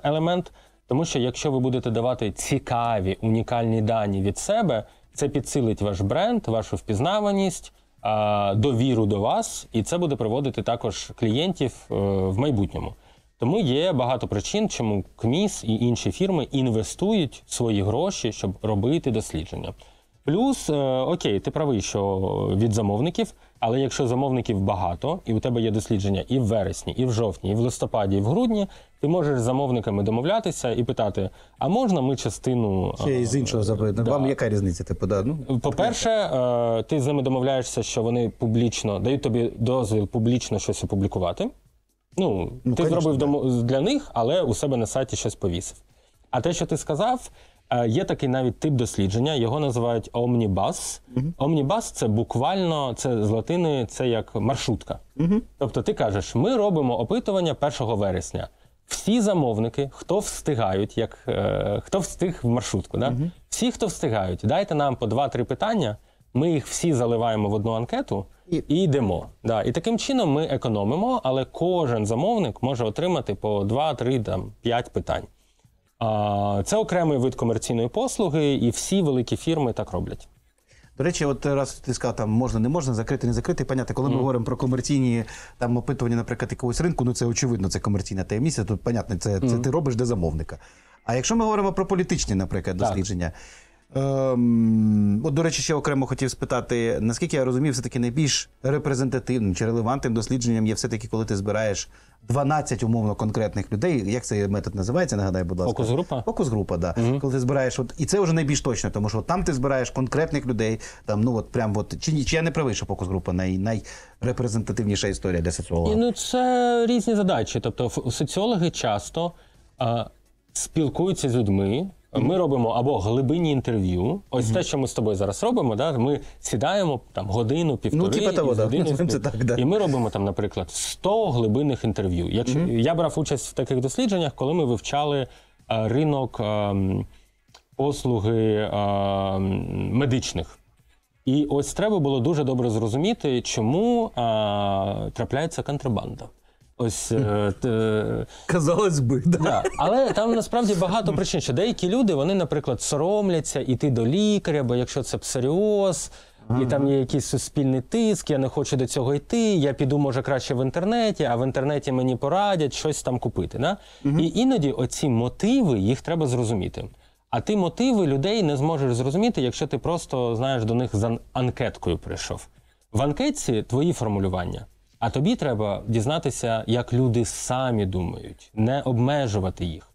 елемент, тому що якщо ви будете давати цікаві унікальні дані від себе, це підсилить ваш бренд, вашу впізнаваність, довіру до вас, і це буде приводити також клієнтів е, в майбутньому. Тому є багато причин, чому КМІС і інші фірми інвестують свої гроші, щоб робити дослідження. Плюс, е, окей, ти правий, що від замовників. Але якщо замовників багато, і у тебе є дослідження і в вересні, і в жовтні, і в листопаді, і в грудні, ти можеш з замовниками домовлятися і питати: а можна ми частину Ще з е, іншого запитання? Да. Вам яка різниця? Типу, да? ну, По-перше, е, ти з ними домовляєшся, що вони публічно дають тобі дозвіл публічно щось опублікувати. Ну, ну ти конечно, зробив да. для них, але у себе на сайті щось повісив. А те, що ти сказав, Е, є такий навіть тип дослідження, його називають омнібас. Омнібас це буквально це з латини, це як маршрутка. Тобто ти кажеш, ми робимо опитування 1 вересня. Всі замовники, хто встигають, як е, хто встиг в маршрутку, да? всі, хто встигають, дайте нам по 2-3 питання. Ми їх всі заливаємо в одну анкету і йдемо. Да. І таким чином ми економимо, але кожен замовник може отримати по 2-3 5 питань. Це окремий вид комерційної послуги, і всі великі фірми так роблять. До речі, от раз ти сказав, там можна, не можна, закрити, не закрити. Понятно, коли ми mm. говоримо про комерційні там опитування, наприклад, якогось ринку, ну це очевидно, це комерційна таємниця, то понятно, це, mm. це ти робиш для замовника. А якщо ми говоримо про політичні, наприклад, дослідження. Так. Ем, От, до речі, ще окремо хотів спитати, наскільки я розумів, все-таки найбільш репрезентативним чи релевантним дослідженням є все-таки, коли ти збираєш 12 умовно конкретних людей. Як цей метод називається? Нагадай, будь ласка, Фокус-група? Фокус-група, да. Угу. Коли ти збираєш, от і це вже найбільш точно, тому що от там ти збираєш конкретних людей. Там ну от прям от чи ні, чи я не правий, що фокус-група най, найрепрезентативніша історія для соціолога? І, ну це різні задачі. Тобто, соціологи часто а, спілкуються з людьми. Ми робимо або глибинні інтерв'ю. Ось mm -hmm. те, що ми з тобою зараз робимо. Да? Ми сідаємо там годину, ну, півтори ну, того, і, да. годину, так, да. і ми робимо там, наприклад, 100 глибинних інтерв'ю. Якщо mm -hmm. я брав участь в таких дослідженнях, коли ми вивчали а, е, ринок а, ем, послуги а, ем, медичних. І ось треба було дуже добре зрозуміти, чому а, е, трапляється контрабанда. Ось е, е, казалось би, да. да. але там насправді багато причин, що деякі люди, вони, наприклад, соромляться іти до лікаря, бо якщо це псоріоз, і там є якийсь суспільний тиск, я не хочу до цього йти. Я піду, може, краще в інтернеті, а в інтернеті мені порадять щось там купити. Да? Угу. І іноді оці мотиви їх треба зрозуміти. А ти мотиви людей не зможеш зрозуміти, якщо ти просто знаєш до них з анкеткою прийшов. В анкетці твої формулювання. А тобі треба дізнатися, як люди самі думають, не обмежувати їх.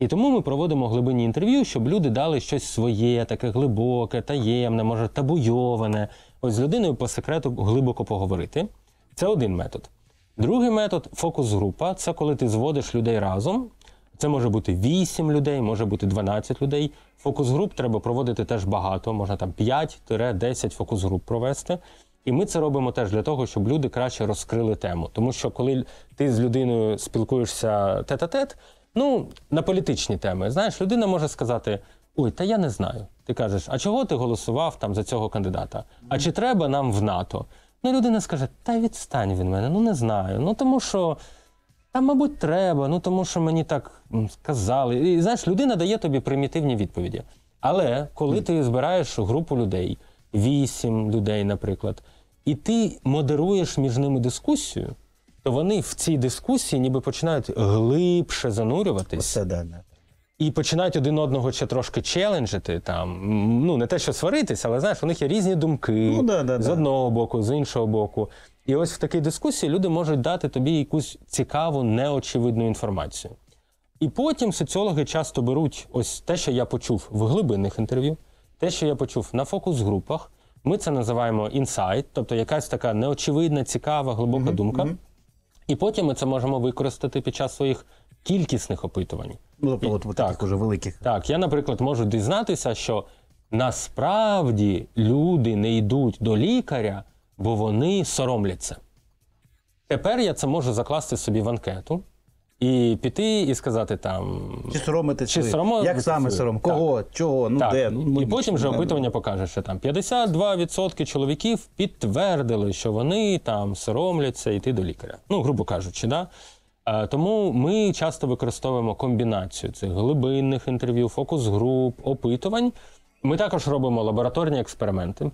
І тому ми проводимо глибинні інтерв'ю, щоб люди дали щось своє, таке глибоке, таємне, може табуйоване. Ось з людиною по секрету глибоко поговорити. Це один метод. Другий метод фокус-група це коли ти зводиш людей разом. Це може бути 8 людей, може бути 12 людей. Фокус груп треба проводити теж багато, можна там 5-10 фокус груп провести. І ми це робимо теж для того, щоб люди краще розкрили тему. Тому що коли ти з людиною спілкуєшся тет-а-тет, ну на політичні теми, знаєш, людина може сказати: Ой, та я не знаю. Ти кажеш, а чого ти голосував там за цього кандидата? А чи треба нам в НАТО? Ну, людина скаже, та відстань від мене, ну не знаю. Ну тому що та, мабуть, треба, ну тому що мені так сказали. І знаєш, людина дає тобі примітивні відповіді. Але коли ти збираєш групу людей, вісім людей, наприклад і ти модеруєш між ними дискусію, то вони в цій дискусії ніби починають глибше занурюватись. Це да, І починають один одного ще трошки челенджити там. Ну не те, що сваритися, але знаєш, у них є різні думки ну, да, да, з одного боку, з іншого боку. І ось в такій дискусії люди можуть дати тобі якусь цікаву, неочевидну інформацію. І потім соціологи часто беруть ось те, що я почув в глибинних інтерв'ю, те, що я почув на фокус-групах, ми це називаємо інсайт, тобто якась така неочевидна, цікава, глибока угу, думка. І потім ми це можемо використати під час своїх кількісних опитувань. Ну, тобто, от, от так, таких великих. Так, я, наприклад, можу дізнатися, що насправді люди не йдуть до лікаря, бо вони соромляться. Тепер я це можу закласти собі в анкету. І піти і сказати там. Чи соромити чи сором... Як саме сором? Кого, так. чого, ну так. де. Ну, і потім вже опитування покаже, що там 52% чоловіків підтвердили, що вони там соромляться йти до лікаря. Ну, грубо кажучи, да? Е, тому ми часто використовуємо комбінацію цих глибинних інтерв'ю, фокус груп, опитувань. Ми також робимо лабораторні експерименти.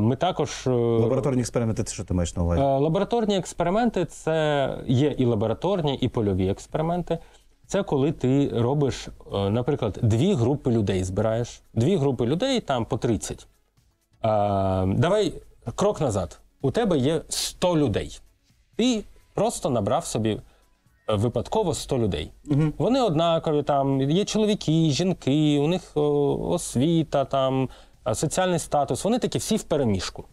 Ми також е, лабораторні експерименти. Це що ти маєш на увазі? Е, лабораторні експерименти це є і лабораторні, і польові експерименти. Це коли ти робиш, е, наприклад, дві групи людей збираєш. Дві групи людей там по 30. Давай крок назад. У тебе є 100 людей. Ти просто набрав собі випадково 100 людей. Угу. Вони однакові, там є чоловіки, жінки, у них освіта там. Е, соціальний статус, вони такі всі в переміжку.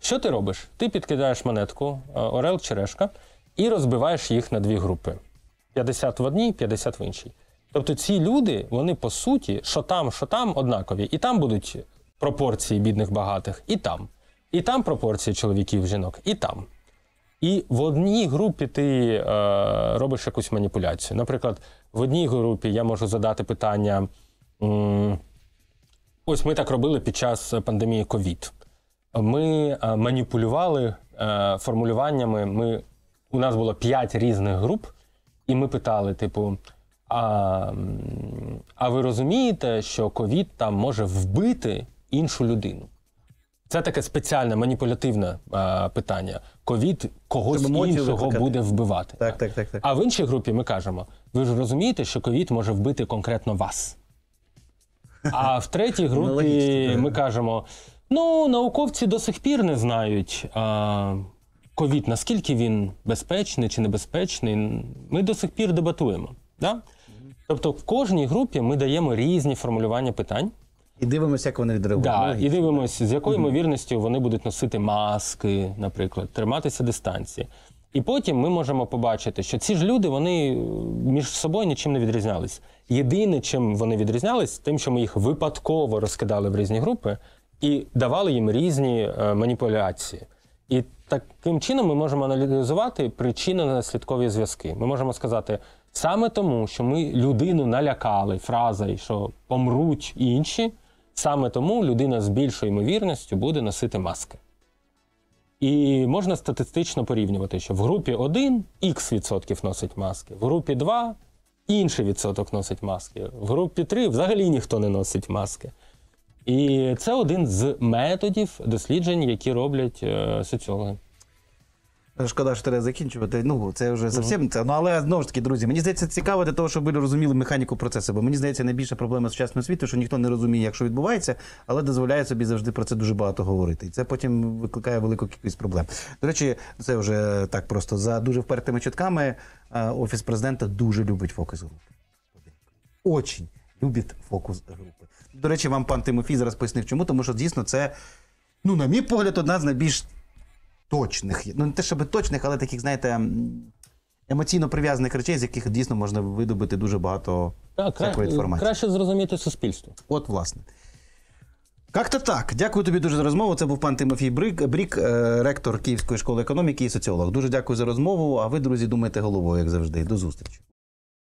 Що ти робиш? Ти підкидаєш монетку е, Орел Черешка і розбиваєш їх на дві групи: 50 в одній, 50 в іншій. Тобто ці люди, вони по суті, що там, що там, однакові, і там будуть пропорції бідних багатих, і там, і там пропорції чоловіків, жінок, і там. І в одній групі ти е, робиш якусь маніпуляцію. Наприклад, в одній групі я можу задати питання. М Ось ми так робили під час е, пандемії COVID. Ми е, маніпулювали е, формулюваннями. Ми, У нас було п'ять різних груп, і ми питали: типу, а а ви розумієте, що ковід там може вбити іншу людину? Це таке спеціальне маніпулятивне питання. Ковід когось іншого буде вбивати. Так, так, так, так. А в іншій групі ми кажемо: ви ж розумієте, що ковід може вбити конкретно вас. А в третій групі ми кажемо: ну, науковці до сих пір не знають. Ковід, наскільки він безпечний чи небезпечний, ми до сих пір дебатуємо. Да? Тобто в кожній групі ми даємо різні формулювання питань. І дивимося, як вони реагують. Да, І дивимося, з якою ймовірністю вони будуть носити маски, наприклад, триматися дистанції. І потім ми можемо побачити, що ці ж люди вони е, між собою нічим не відрізнялись. Єдине, чим вони відрізнялись, тим, що ми їх випадково розкидали в різні групи і давали їм різні е, маніпуляції. І таким чином ми можемо аналізувати на слідкові зв'язки. Ми можемо сказати, саме тому, що ми людину налякали фразою, що помруть інші, саме тому людина з більшою ймовірністю буде носити маски. І можна статистично порівнювати, що в групі 1 Х відсотків носить маски, в групі 2 інший відсоток носить маски, в групі 3 взагалі ніхто не носить маски. І це один з методів досліджень, які роблять е, соціологи. Е, шкода, що треба закінчувати. Ну це вже зовсім це. Ну але знову ж таки, друзі, мені здається, цікаво для того, щоб ви розуміли механіку процесу. Бо мені здається, найбільша проблема сучасного світу, що ніхто не розуміє, як що відбувається, але дозволяє собі завжди про це дуже багато говорити. І це потім викликає велику кількість проблем. До речі, це вже так просто за дуже впертими чутками. Е, Офіс президента дуже любить фокус групи. Очень любить фокус групи. До речі, вам пан Тимофій зараз пояснив, чому тому що дійсно це, ну, на мій погляд, одна з найбільш точних, ну не те, щоб точних, але таких, знаєте, емоційно прив'язаних речей, з яких дійсно можна видобути дуже багато так, всякої інформації. Краще зрозуміти суспільство. От, власне. Як-то так. Дякую тобі дуже за розмову. Це був пан Тимофій Брік, Брік, е, ректор Київської школи економіки і соціолог. Дуже дякую за розмову. А ви, друзі, думайте головою, як завжди. До зустрічі.